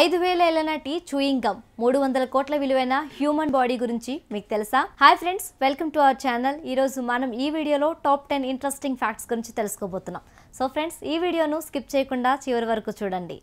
ఐదు వేల ఏళ్ల నాటి చూయింగ్ గమ్ మూడు వందల కోట్ల విలువైన హ్యూమన్ బాడీ గురించి మీకు తెలుసా hi friends welcome to our channel ఈరోజు మనం ఈ వీడియోలో టాప్ టెన్ ఇంట్రెస్టింగ్ ఫ్యాక్ట్స్ గురించి తెలుసుకోబోతున్నాం సో ఫ్రెండ్స్ ఈ వీడియోను స్కిప్ చేయకుండా చివరి వరకు చూడండి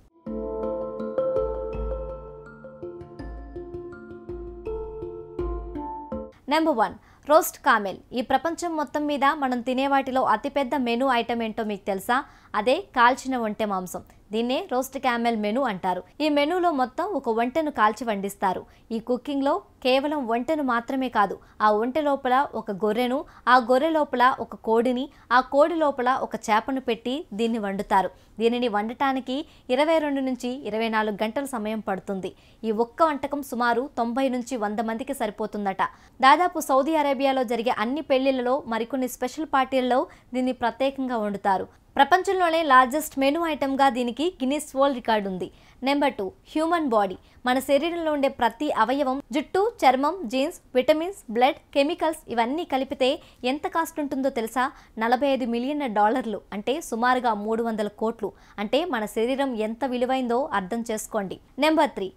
నెంబర్ వన్ రోస్ట్ కామెల్ ఈ ప్రపంచం మొత్తం మీద మనం తినే వాటిలో అతిపెద్ద మెనూ ఐటమ్ ఏంటో మీకు తెలుసా అదే కాల్చిన ఒంటె మాంసం దీన్నే రోస్ట్ క్యామెల్ మెను అంటారు ఈ మెనూలో మొత్తం ఒక వంటను కాల్చి వండిస్తారు ఈ కుకింగ్లో కేవలం వంటను మాత్రమే కాదు ఆ వంట లోపల ఒక గొర్రెను ఆ గొర్రె లోపల ఒక కోడిని ఆ కోడి లోపల ఒక చేపను పెట్టి దీన్ని వండుతారు దీనిని వండటానికి ఇరవై రెండు నుంచి ఇరవై నాలుగు గంటల సమయం పడుతుంది ఈ ఒక్క వంటకం సుమారు తొంభై నుంచి వంద మందికి సరిపోతుందట దాదాపు సౌదీ అరేబియాలో జరిగే అన్ని పెళ్లిళ్లలో మరికొన్ని స్పెషల్ పార్టీలలో దీన్ని ప్రత్యేకంగా వండుతారు ప్రపంచంలోనే లార్జెస్ట్ మెనూ ఐటెంగా దీనికి గిన్నీస్ వరల్డ్ రికార్డు ఉంది నెంబర్ టూ హ్యూమన్ బాడీ మన శరీరంలో ఉండే ప్రతి అవయవం జుట్టు చర్మం జీన్స్ విటమిన్స్ బ్లడ్ కెమికల్స్ ఇవన్నీ కలిపితే ఎంత కాస్ట్ ఉంటుందో తెలుసా నలభై ఐదు మిలియన్ డాలర్లు అంటే సుమారుగా మూడు వందల కోట్లు అంటే మన శరీరం ఎంత విలువైందో అర్థం చేసుకోండి నెంబర్ త్రీ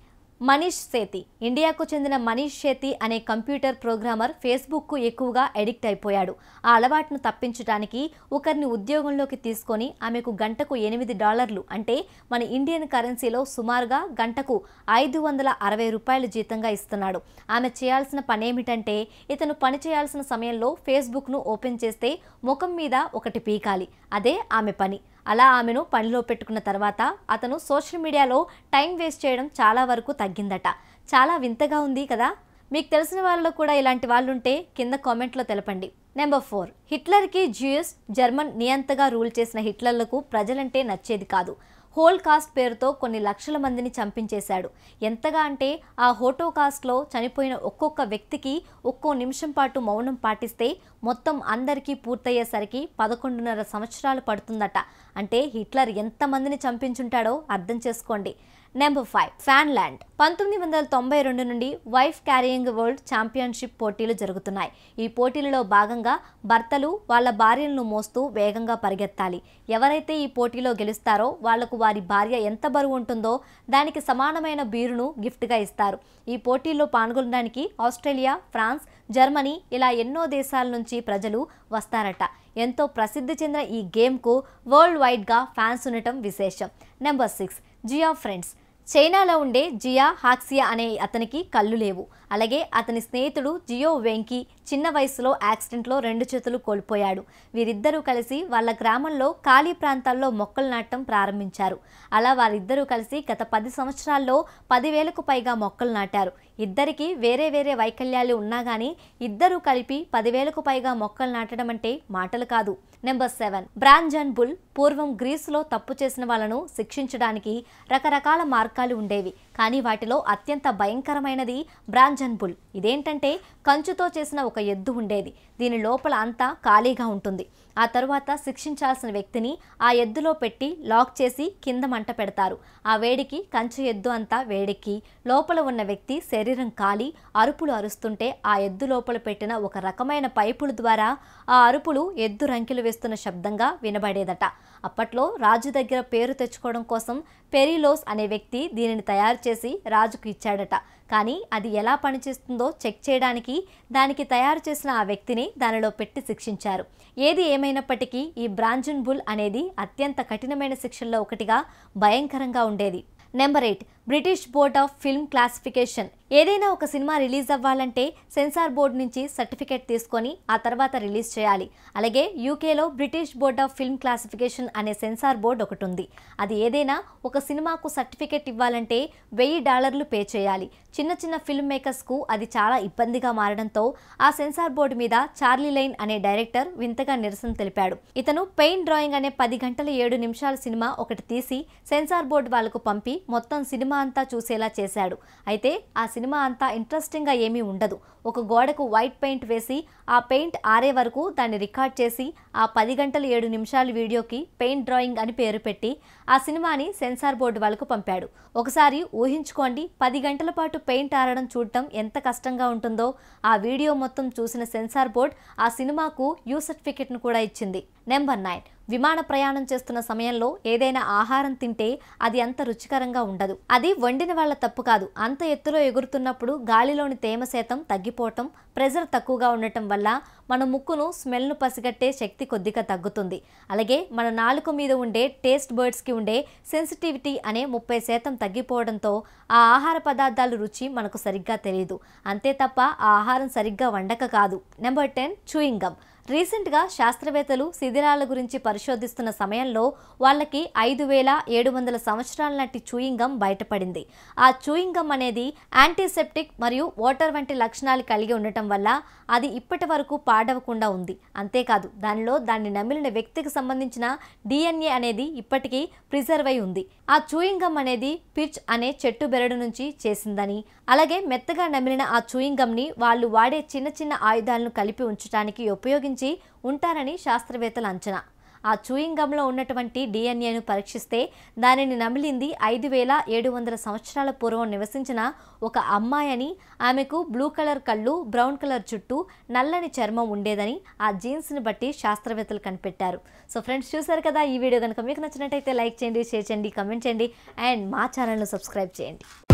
మనీష్ సేతి ఇండియాకు చెందిన మనీష్ సేతి అనే కంప్యూటర్ ప్రోగ్రామర్ ఫేస్బుక్కు ఎక్కువగా ఎడిక్ట్ అయిపోయాడు ఆ అలవాటును తప్పించడానికి ఒకరిని ఉద్యోగంలోకి తీసుకొని ఆమెకు గంటకు ఎనిమిది డాలర్లు అంటే మన ఇండియన్ కరెన్సీలో సుమారుగా గంటకు ఐదు వందల అరవై రూపాయలు జీతంగా ఇస్తున్నాడు ఆమె చేయాల్సిన పనేమిటంటే ఇతను పని చేయాల్సిన సమయంలో ఫేస్బుక్ను ఓపెన్ చేస్తే ముఖం మీద ఒకటి పీకాలి అదే ఆమె పని అలా ఆమెను పనిలో పెట్టుకున్న తర్వాత అతను సోషల్ మీడియాలో టైం వేస్ట్ చేయడం చాలా వరకు తగ్గిందట చాలా వింతగా ఉంది కదా మీకు తెలిసిన వాళ్ళలో కూడా ఇలాంటి వాళ్ళు ఉంటే కింద కామెంట్లో తెలపండి నెంబర్ ఫోర్ హిట్లర్కి జ్యూస్ జర్మన్ నియంతగా రూల్ చేసిన హిట్లర్లకు ప్రజలంటే నచ్చేది కాదు హోల్ కాస్ట్ పేరుతో కొన్ని లక్షల మందిని చంపించేశాడు ఎంతగా అంటే ఆ హోటో కాస్ట్లో చనిపోయిన ఒక్కొక్క వ్యక్తికి ఒక్కో నిమిషం పాటు మౌనం పాటిస్తే మొత్తం అందరికీ పూర్తయ్యేసరికి పదకొండున్నర సంవత్సరాలు పడుతుందట అంటే హిట్లర్ ఎంతమందిని చంపించుంటాడో అర్థం చేసుకోండి నెంబర్ ఫైవ్ ల్యాండ్ పంతొమ్మిది వందల తొంభై రెండు నుండి వైఫ్ క్యారియింగ్ వరల్డ్ ఛాంపియన్షిప్ పోటీలు జరుగుతున్నాయి ఈ పోటీలలో భాగంగా భర్తలు వాళ్ళ భార్యలను మోస్తూ వేగంగా పరిగెత్తాలి ఎవరైతే ఈ పోటీలో గెలుస్తారో వాళ్లకు వారి భార్య ఎంత బరువు ఉంటుందో దానికి సమానమైన బీరును గిఫ్ట్గా ఇస్తారు ఈ పోటీల్లో పాల్గొనడానికి ఆస్ట్రేలియా ఫ్రాన్స్ జర్మనీ ఇలా ఎన్నో దేశాల నుంచి ప్రజలు వస్తారట ఎంతో ప్రసిద్ధి చెందిన ఈ గేమ్కు వరల్డ్ వైడ్గా ఫ్యాన్స్ ఉండటం విశేషం నెంబర్ సిక్స్ జియా ఫ్రెండ్స్ చైనాలో ఉండే జియా హాక్సియా అనే అతనికి కళ్ళు లేవు అలాగే అతని స్నేహితుడు జియో వెంకీ చిన్న వయసులో యాక్సిడెంట్లో రెండు చేతులు కోల్పోయాడు వీరిద్దరూ కలిసి వాళ్ళ గ్రామంలో ఖాళీ ప్రాంతాల్లో మొక్కలు నాటడం ప్రారంభించారు అలా వారిద్దరూ కలిసి గత పది సంవత్సరాల్లో పదివేలకు పైగా మొక్కలు నాటారు ఇద్దరికి వేరే వేరే వైకల్యాలు ఉన్నా కానీ ఇద్దరూ కలిపి పదివేలకు పైగా మొక్కలు నాటడం అంటే మాటలు కాదు నెంబర్ సెవెన్ బ్రాంజన్ బుల్ పూర్వం గ్రీసులో తప్పు చేసిన వాళ్ళను శిక్షించడానికి రకరకాల మార్గాలు ఉండేవి కానీ వాటిలో అత్యంత భయంకరమైనది బ్రాంజన్ బుల్ ఇదేంటంటే కంచుతో చేసిన ఒక ఎద్దు ఉండేది దీని లోపల అంతా ఖాళీగా ఉంటుంది ఆ తరువాత శిక్షించాల్సిన వ్యక్తిని ఆ ఎద్దులో పెట్టి లాక్ చేసి కింద మంట పెడతారు ఆ వేడికి కంచు ఎద్దు అంతా వేడెక్కి లోపల ఉన్న వ్యక్తి శరీరం కాలి అరుపులు అరుస్తుంటే ఆ ఎద్దు లోపల పెట్టిన ఒక రకమైన పైపుల ద్వారా ఆ అరుపులు ఎద్దు రంకిలు వేస్తున్న శబ్దంగా వినబడేదట అప్పట్లో రాజు దగ్గర పేరు తెచ్చుకోవడం కోసం పెరిలోస్ అనే వ్యక్తి దీనిని తయారు చేసి రాజుకు ఇచ్చాడట కానీ అది ఎలా పనిచేస్తుందో చెక్ చేయడానికి దానికి తయారు చేసిన ఆ వ్యక్తిని దానిలో పెట్టి శిక్షించారు ఏది ఏమైనప్పటికీ ఈ బ్రాంజున్ బుల్ అనేది అత్యంత కఠినమైన శిక్షల్లో ఒకటిగా భయంకరంగా ఉండేది number eight British Board of Film Classification ఏదైనా ఒక సినిమా రిలీజ్ అవ్వాలంటే సెన్సార్ బోర్డు నుంచి సర్టిఫికేట్ తీసుకొని ఆ తర్వాత రిలీజ్ చేయాలి అలాగే యూకేలో British Board of Film Classification అనే సెన్సార్ బోర్డు ఒకటి ఉంది అది ఏదైనా ఒక సినిమాకు సర్టిఫికేట్ ఇవ్వాలంటే వెయ్యి డాలర్లు పే చేయాలి చిన్న చిన్న ఫిల్మ్ మేకర్స్కు అది చాలా ఇబ్బందిగా మారడంతో ఆ సెన్సార్ బోర్డు మీద చార్లీ లైన్ అనే డైరెక్టర్ వింతగా నిరసన తెలిపాడు ఇతను పెయిన్ డ్రాయింగ్ అనే పది గంటల ఏడు నిమిషాల సినిమా ఒకటి తీసి సెన్సార్ బోర్డు వాళ్లకు పంపి మొత్తం సినిమా సినిమా అంతా చూసేలా చేశాడు అయితే ఆ సినిమా అంతా ఇంట్రెస్టింగ్గా ఏమీ ఉండదు ఒక గోడకు వైట్ పెయింట్ వేసి ఆ పెయింట్ ఆరే వరకు దాన్ని రికార్డ్ చేసి ఆ పది గంటల ఏడు నిమిషాల వీడియోకి పెయింట్ డ్రాయింగ్ అని పేరు పెట్టి ఆ సినిమాని సెన్సార్ బోర్డు వాళ్ళకు పంపాడు ఒకసారి ఊహించుకోండి పది గంటల పాటు పెయింట్ ఆరడం చూడటం ఎంత కష్టంగా ఉంటుందో ఆ వీడియో మొత్తం చూసిన సెన్సార్ బోర్డ్ ఆ సినిమాకు యూ సర్టిఫికెట్ను కూడా ఇచ్చింది నెంబర్ నైన్ విమాన ప్రయాణం చేస్తున్న సమయంలో ఏదైనా ఆహారం తింటే అది అంత రుచికరంగా ఉండదు అది వండిన వాళ్ళ తప్పు కాదు అంత ఎత్తులో ఎగురుతున్నప్పుడు గాలిలోని తేమ శాతం తగ్గిపోవటం ప్రెజర్ తక్కువగా ఉండటం వల్ల మన ముక్కును స్మెల్ను పసిగట్టే శక్తి కొద్దిగా తగ్గుతుంది అలాగే మన నాలుక మీద ఉండే టేస్ట్ బర్డ్స్కి ఉండే సెన్సిటివిటీ అనే ముప్పై శాతం తగ్గిపోవడంతో ఆ ఆహార పదార్థాల రుచి మనకు సరిగ్గా తెలియదు అంతే తప్ప ఆ ఆహారం సరిగ్గా వండక కాదు నెంబర్ టెన్ చూయింగ్ గమ్ రీసెంట్గా శాస్త్రవేత్తలు శిథిరాల గురించి పరిశోధిస్తున్న సమయంలో వాళ్ళకి ఐదు వేల ఏడు వందల సంవత్సరాల నాటి చూయింగం బయటపడింది ఆ చూయింగం అనేది యాంటీసెప్టిక్ మరియు వాటర్ వంటి లక్షణాలు కలిగి ఉండటం వల్ల అది ఇప్పటి వరకు పాడవకుండా ఉంది అంతేకాదు దానిలో దాన్ని నమిలిన వ్యక్తికి సంబంధించిన డిఎన్ఏ అనేది ఇప్పటికీ ప్రిజర్వ్ అయి ఉంది ఆ చూయింగం అనేది పిచ్ అనే చెట్టు బెరడు నుంచి చేసిందని అలాగే మెత్తగా నమిలిన ఆ చూయింగంని వాళ్ళు వాడే చిన్న చిన్న ఆయుధాలను కలిపి ఉంచడానికి ఉపయోగించారు నివసించి ఉంటారని శాస్త్రవేత్తల అంచనా ఆ చూయింగంలో ఉన్నటువంటి డిఎన్ఏను పరీక్షిస్తే దానిని నమిలింది ఐదు వేల ఏడు వందల సంవత్సరాల పూర్వం నివసించిన ఒక అమ్మాయి అని ఆమెకు బ్లూ కలర్ కళ్ళు బ్రౌన్ కలర్ చుట్టూ నల్లని చర్మం ఉండేదని ఆ జీన్స్ని బట్టి శాస్త్రవేత్తలు కనిపెట్టారు సో ఫ్రెండ్స్ చూశారు కదా ఈ వీడియో కనుక మీకు నచ్చినట్టయితే లైక్ చేయండి షేర్ చేయండి కమెంట్ చేయండి అండ్ మా ఛానల్ను సబ్స్క్రైబ్ చేయండి